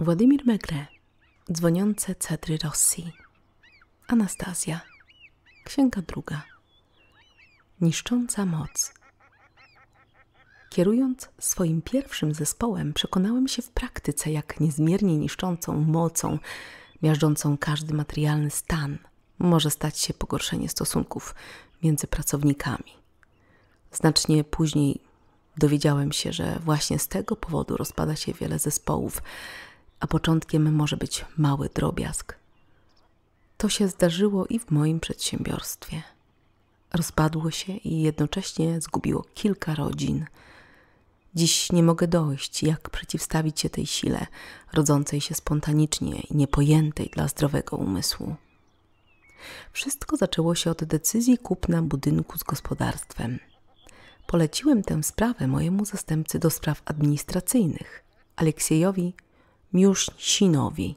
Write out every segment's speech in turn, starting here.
Władimir Megre, dzwoniące cedry Rosji, Anastazja, Księga druga, niszcząca moc. Kierując swoim pierwszym zespołem, przekonałem się w praktyce, jak niezmiernie niszczącą mocą, miażdżącą każdy materialny stan, może stać się pogorszenie stosunków między pracownikami. Znacznie później dowiedziałem się, że właśnie z tego powodu rozpada się wiele zespołów, a początkiem może być mały drobiazg. To się zdarzyło i w moim przedsiębiorstwie. Rozpadło się i jednocześnie zgubiło kilka rodzin. Dziś nie mogę dojść, jak przeciwstawić się tej sile, rodzącej się spontanicznie i niepojętej dla zdrowego umysłu. Wszystko zaczęło się od decyzji kupna budynku z gospodarstwem. Poleciłem tę sprawę mojemu zastępcy do spraw administracyjnych, Aleksiejowi Miuszsinowi.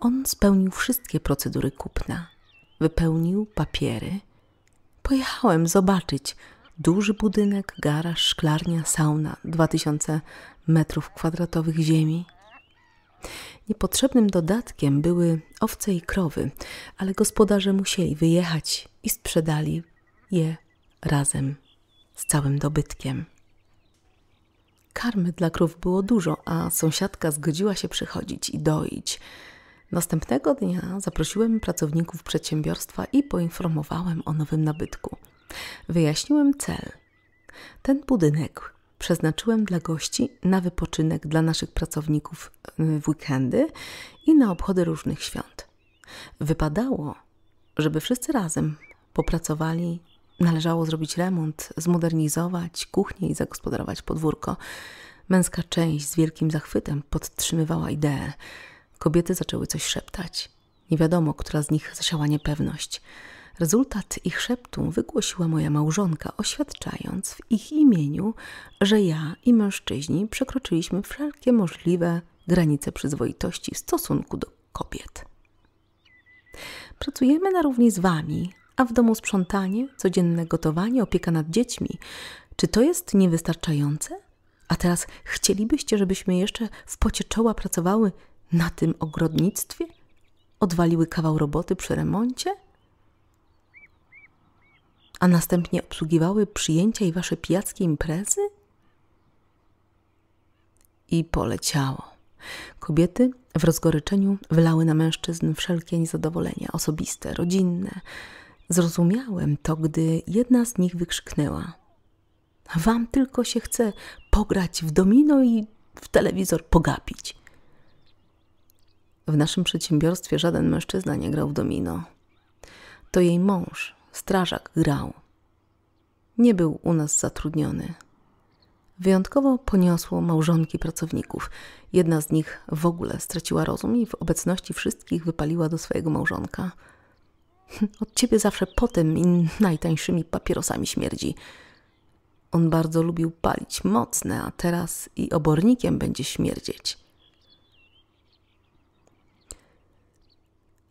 On spełnił wszystkie procedury kupna. Wypełnił papiery. Pojechałem zobaczyć. Duży budynek, garaż, szklarnia, sauna, 2000 metrów kwadratowych ziemi. Niepotrzebnym dodatkiem były owce i krowy, ale gospodarze musieli wyjechać i sprzedali je razem z całym dobytkiem. Karmy dla krów było dużo, a sąsiadka zgodziła się przychodzić i doić. Następnego dnia zaprosiłem pracowników przedsiębiorstwa i poinformowałem o nowym nabytku. Wyjaśniłem cel. Ten budynek przeznaczyłem dla gości na wypoczynek dla naszych pracowników y, w weekendy i na obchody różnych świąt. Wypadało, żeby wszyscy razem popracowali Należało zrobić remont, zmodernizować kuchnię i zagospodarować podwórko. Męska część z wielkim zachwytem podtrzymywała ideę. Kobiety zaczęły coś szeptać. Nie wiadomo, która z nich zasiała niepewność. Rezultat ich szeptu wygłosiła moja małżonka, oświadczając w ich imieniu, że ja i mężczyźni przekroczyliśmy wszelkie możliwe granice przyzwoitości w stosunku do kobiet. Pracujemy na równi z wami, a w domu sprzątanie, codzienne gotowanie, opieka nad dziećmi. Czy to jest niewystarczające? A teraz chcielibyście, żebyśmy jeszcze w pocie czoła pracowały na tym ogrodnictwie? Odwaliły kawał roboty przy remoncie? A następnie obsługiwały przyjęcia i wasze pijackie imprezy? I poleciało. Kobiety w rozgoryczeniu wylały na mężczyzn wszelkie niezadowolenia osobiste, rodzinne, Zrozumiałem to, gdy jedna z nich wykrzyknęła: Wam tylko się chce pograć w domino i w telewizor pogapić. W naszym przedsiębiorstwie żaden mężczyzna nie grał w domino. To jej mąż, strażak, grał. Nie był u nas zatrudniony. Wyjątkowo poniosło małżonki pracowników. Jedna z nich w ogóle straciła rozum i w obecności wszystkich wypaliła do swojego małżonka – od ciebie zawsze potem i najtańszymi papierosami śmierdzi. On bardzo lubił palić mocne, a teraz i obornikiem będzie śmierdzieć.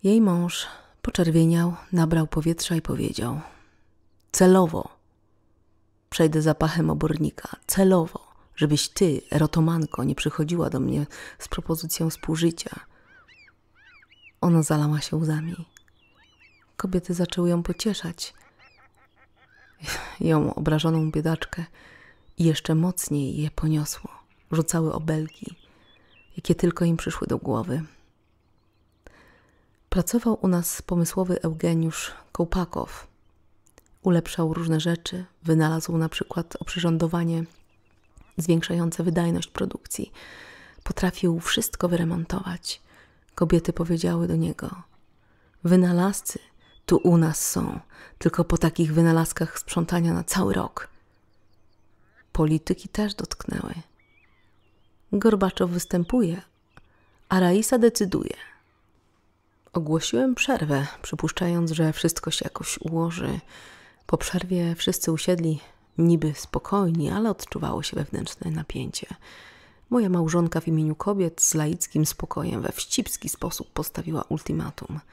Jej mąż poczerwieniał, nabrał powietrza i powiedział: Celowo przejdę zapachem obornika, celowo, żebyś ty, erotomanko, nie przychodziła do mnie z propozycją współżycia. Ona zalała się łzami kobiety zaczęły ją pocieszać. Ją obrażoną biedaczkę i jeszcze mocniej je poniosło. Rzucały obelgi, jakie tylko im przyszły do głowy. Pracował u nas pomysłowy Eugeniusz Kołpakow. Ulepszał różne rzeczy, wynalazł na przykład oprzyrządowanie zwiększające wydajność produkcji. Potrafił wszystko wyremontować. Kobiety powiedziały do niego: Wynalazcy tu u nas są, tylko po takich wynalazkach sprzątania na cały rok. Polityki też dotknęły. Gorbaczow występuje, a Raisa decyduje. Ogłosiłem przerwę, przypuszczając, że wszystko się jakoś ułoży. Po przerwie wszyscy usiedli niby spokojni, ale odczuwało się wewnętrzne napięcie. Moja małżonka w imieniu kobiet z laickim spokojem we wścibski sposób postawiła ultimatum –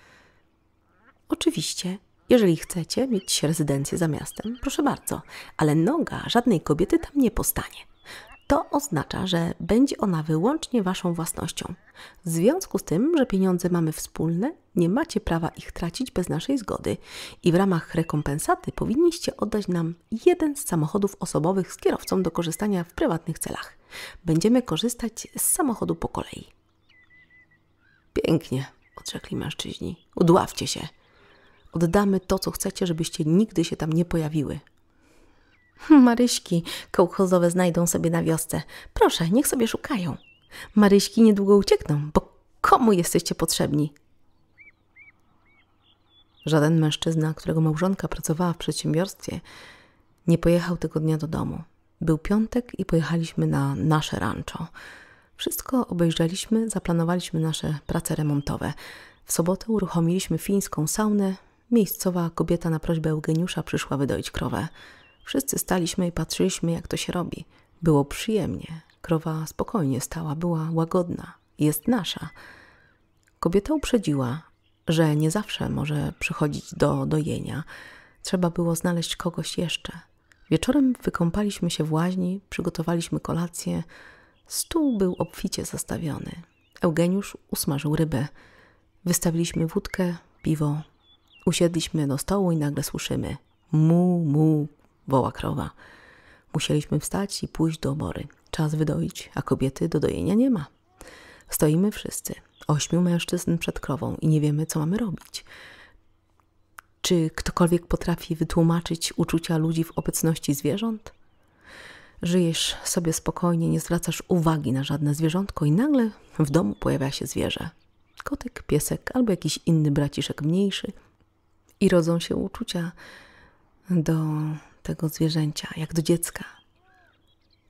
Oczywiście, jeżeli chcecie mieć rezydencję za miastem, proszę bardzo, ale noga żadnej kobiety tam nie postanie. To oznacza, że będzie ona wyłącznie waszą własnością. W związku z tym, że pieniądze mamy wspólne, nie macie prawa ich tracić bez naszej zgody i w ramach rekompensaty powinniście oddać nam jeden z samochodów osobowych z kierowcą do korzystania w prywatnych celach. Będziemy korzystać z samochodu po kolei. Pięknie, odrzekli mężczyźni. Udławcie się. Oddamy to, co chcecie, żebyście nigdy się tam nie pojawiły. Maryśki kołchozowe znajdą sobie na wiosce. Proszę, niech sobie szukają. Maryśki niedługo uciekną, bo komu jesteście potrzebni? Żaden mężczyzna, którego małżonka pracowała w przedsiębiorstwie, nie pojechał tego dnia do domu. Był piątek i pojechaliśmy na nasze rancho. Wszystko obejrzeliśmy, zaplanowaliśmy nasze prace remontowe. W sobotę uruchomiliśmy fińską saunę, Miejscowa kobieta na prośbę Eugeniusza przyszła wydoić krowę. Wszyscy staliśmy i patrzyliśmy, jak to się robi. Było przyjemnie. Krowa spokojnie stała, była łagodna. Jest nasza. Kobieta uprzedziła, że nie zawsze może przychodzić do dojenia. Trzeba było znaleźć kogoś jeszcze. Wieczorem wykąpaliśmy się w łaźni, przygotowaliśmy kolację. Stół był obficie zastawiony. Eugeniusz usmażył rybę. Wystawiliśmy wódkę, piwo, Usiedliśmy do stołu i nagle słyszymy mu, mu, woła krowa. Musieliśmy wstać i pójść do obory. Czas wydoić, a kobiety do dojenia nie ma. Stoimy wszyscy, ośmiu mężczyzn przed krową i nie wiemy, co mamy robić. Czy ktokolwiek potrafi wytłumaczyć uczucia ludzi w obecności zwierząt? Żyjesz sobie spokojnie, nie zwracasz uwagi na żadne zwierzątko i nagle w domu pojawia się zwierzę. Kotek, piesek albo jakiś inny braciszek mniejszy, i rodzą się uczucia do tego zwierzęcia, jak do dziecka.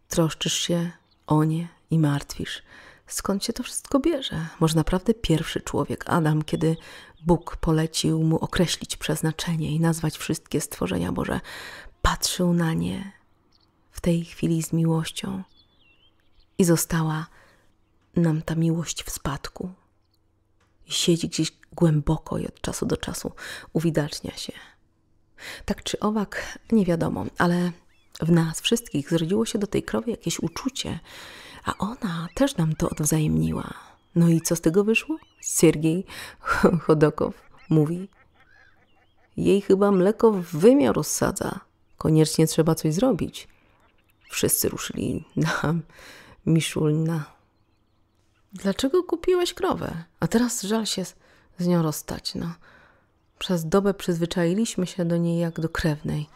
Troszczysz się o nie i martwisz. Skąd się to wszystko bierze? Może naprawdę pierwszy człowiek, Adam, kiedy Bóg polecił mu określić przeznaczenie i nazwać wszystkie stworzenia Boże, patrzył na nie w tej chwili z miłością i została nam ta miłość w spadku siedzi gdzieś głęboko i od czasu do czasu uwidacznia się. Tak czy owak, nie wiadomo, ale w nas wszystkich zrodziło się do tej krowy jakieś uczucie, a ona też nam to odwzajemniła. No i co z tego wyszło? Siergiej Chodokow mówi: Jej chyba mleko w wymiar rozsadza. Koniecznie trzeba coś zrobić. Wszyscy ruszyli na Miszulna Dlaczego kupiłeś krowę? A teraz żal się z nią rozstać, no. Przez dobę przyzwyczailiśmy się do niej jak do krewnej,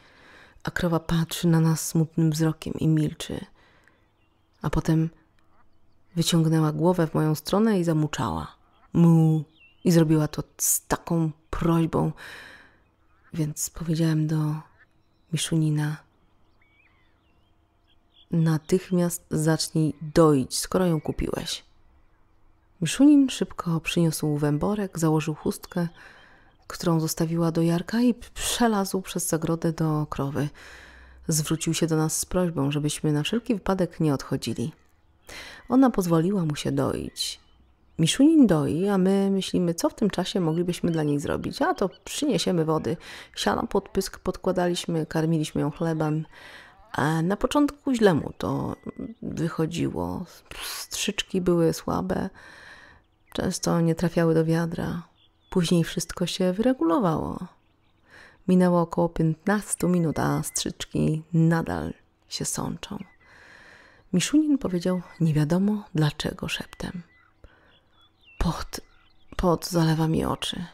a krowa patrzy na nas smutnym wzrokiem i milczy. A potem wyciągnęła głowę w moją stronę i zamuczała. Mu! I zrobiła to z taką prośbą, więc powiedziałem do Miszunina: Natychmiast zacznij doić, skoro ją kupiłeś. Miszunin szybko przyniósł węborek, założył chustkę, którą zostawiła do Jarka i przelazł przez zagrodę do krowy. Zwrócił się do nas z prośbą, żebyśmy na wszelki wypadek nie odchodzili. Ona pozwoliła mu się doić. Miszunin doi, a my myślimy, co w tym czasie moglibyśmy dla niej zrobić. A to przyniesiemy wody. Siano pod pysk podkładaliśmy, karmiliśmy ją chlebem. A na początku źle mu to wychodziło. Strzyczki były słabe. Często nie trafiały do wiadra. Później wszystko się wyregulowało. Minęło około 15 minut, a strzyczki nadal się sączą. Miszunin powiedział nie wiadomo dlaczego szeptem. Pot, pot zalewa mi oczy.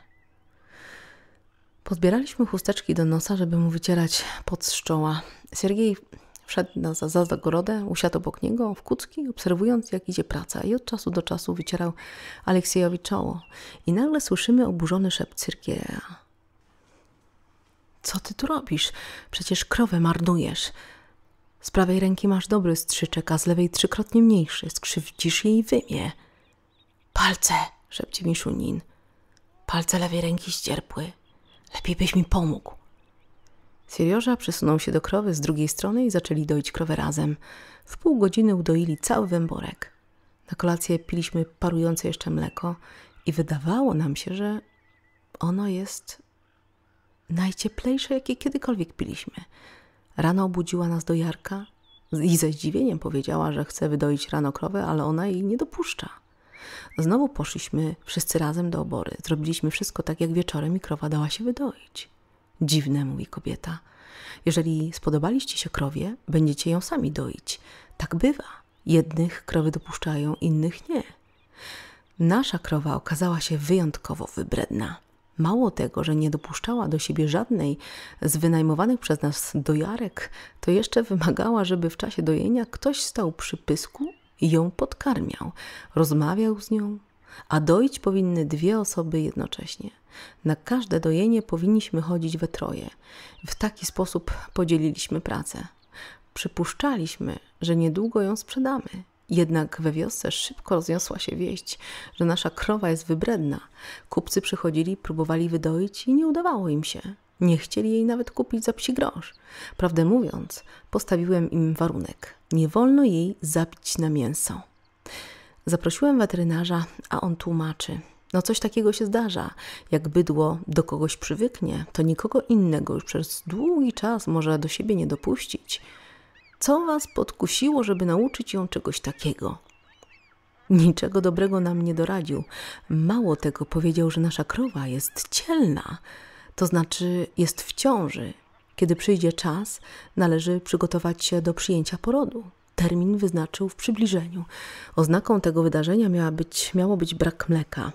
Podbieraliśmy chusteczki do nosa, żeby mu wycierać pot z czoła. Siergiej Wszedł na, za, za zagrodę, usiadł obok niego w kucki, obserwując jak idzie praca i od czasu do czasu wycierał Aleksiejowi czoło. I nagle słyszymy oburzony szept Cyrkiea. Co ty tu robisz? Przecież krowę marnujesz. Z prawej ręki masz dobry strzyczek, a z lewej trzykrotnie mniejszy. Skrzywdzisz jej wymie. Palce, szepci Szunin. Palce lewej ręki ścierpły. Lepiej byś mi pomógł. Serioża przesunął się do krowy z drugiej strony i zaczęli doić krowę razem. W pół godziny udoili cały węborek. Na kolację piliśmy parujące jeszcze mleko i wydawało nam się, że ono jest najcieplejsze, jakie kiedykolwiek piliśmy. Rano obudziła nas do Jarka i ze zdziwieniem powiedziała, że chce wydoić rano krowę, ale ona jej nie dopuszcza. Znowu poszliśmy wszyscy razem do obory. Zrobiliśmy wszystko tak jak wieczorem i krowa dała się wydoić. Dziwne, mówi kobieta. Jeżeli spodobaliście się krowie, będziecie ją sami doić. Tak bywa. Jednych krowy dopuszczają, innych nie. Nasza krowa okazała się wyjątkowo wybredna. Mało tego, że nie dopuszczała do siebie żadnej z wynajmowanych przez nas dojarek, to jeszcze wymagała, żeby w czasie dojenia ktoś stał przy pysku i ją podkarmiał, rozmawiał z nią, a doić powinny dwie osoby jednocześnie. Na każde dojenie powinniśmy chodzić we troje. W taki sposób podzieliliśmy pracę. Przypuszczaliśmy, że niedługo ją sprzedamy. Jednak we wiosce szybko rozniosła się wieść, że nasza krowa jest wybredna. Kupcy przychodzili, próbowali wydoić i nie udawało im się. Nie chcieli jej nawet kupić za psi grosz. Prawdę mówiąc, postawiłem im warunek: nie wolno jej zabić na mięso. Zaprosiłem weterynarza, a on tłumaczy. No coś takiego się zdarza. Jak bydło do kogoś przywyknie, to nikogo innego już przez długi czas może do siebie nie dopuścić. Co was podkusiło, żeby nauczyć ją czegoś takiego? Niczego dobrego nam nie doradził. Mało tego powiedział, że nasza krowa jest cielna, to znaczy jest w ciąży. Kiedy przyjdzie czas, należy przygotować się do przyjęcia porodu termin wyznaczył w przybliżeniu. Oznaką tego wydarzenia miała być, miało być brak mleka.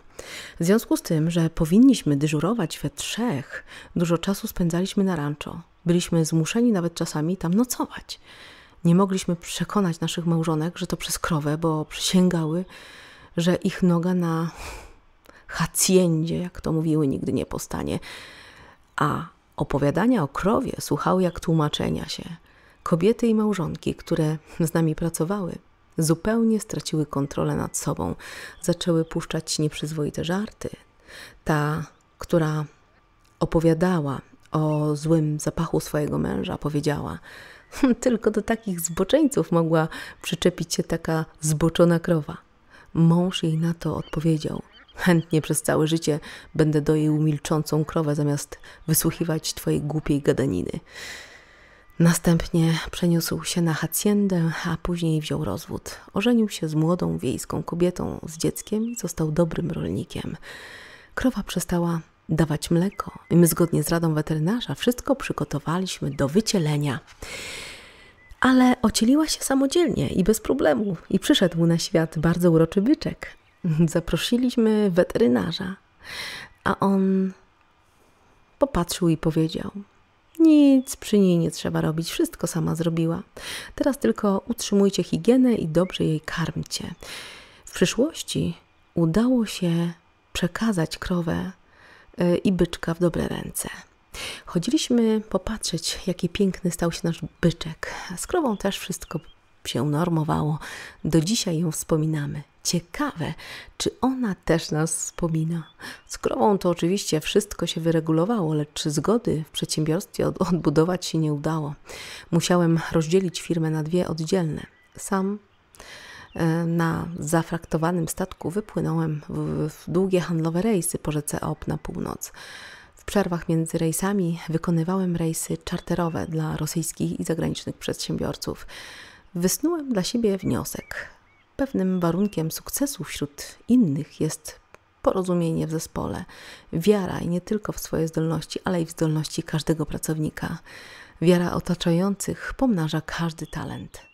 W związku z tym, że powinniśmy dyżurować we trzech, dużo czasu spędzaliśmy na rancho. Byliśmy zmuszeni nawet czasami tam nocować. Nie mogliśmy przekonać naszych małżonek, że to przez krowę, bo przysięgały, że ich noga na haciendzie, jak to mówiły, nigdy nie postanie. A opowiadania o krowie słuchały jak tłumaczenia się. Kobiety i małżonki, które z nami pracowały, zupełnie straciły kontrolę nad sobą, zaczęły puszczać nieprzyzwoite żarty. Ta, która opowiadała o złym zapachu swojego męża, powiedziała: hmm, Tylko do takich zboczeńców mogła przyczepić się taka zboczona krowa. Mąż jej na to odpowiedział: Chętnie przez całe życie będę doił milczącą krowę zamiast wysłuchiwać twojej głupiej gadaniny. Następnie przeniósł się na Haciendę, a później wziął rozwód. Ożenił się z młodą wiejską kobietą z dzieckiem i został dobrym rolnikiem. Krowa przestała dawać mleko i my zgodnie z radą weterynarza wszystko przygotowaliśmy do wycielenia. Ale ocieliła się samodzielnie i bez problemu i przyszedł na świat bardzo uroczy byczek. Zaprosiliśmy weterynarza, a on popatrzył i powiedział – nic przy niej nie trzeba robić, wszystko sama zrobiła. Teraz tylko utrzymujcie higienę i dobrze jej karmcie. W przyszłości udało się przekazać krowę y, i byczka w dobre ręce. Chodziliśmy popatrzeć, jaki piękny stał się nasz byczek. Z krową też wszystko się normowało. Do dzisiaj ją wspominamy. Ciekawe, czy ona też nas wspomina. Z krową to oczywiście wszystko się wyregulowało, lecz zgody w przedsiębiorstwie odbudować się nie udało. Musiałem rozdzielić firmę na dwie oddzielne. Sam e, na zafraktowanym statku wypłynąłem w, w długie handlowe rejsy po rzece Op na północ. W przerwach między rejsami wykonywałem rejsy czarterowe dla rosyjskich i zagranicznych przedsiębiorców. Wysnułem dla siebie wniosek. Pewnym warunkiem sukcesu wśród innych jest porozumienie w zespole, wiara nie tylko w swoje zdolności, ale i w zdolności każdego pracownika. Wiara otaczających pomnaża każdy talent.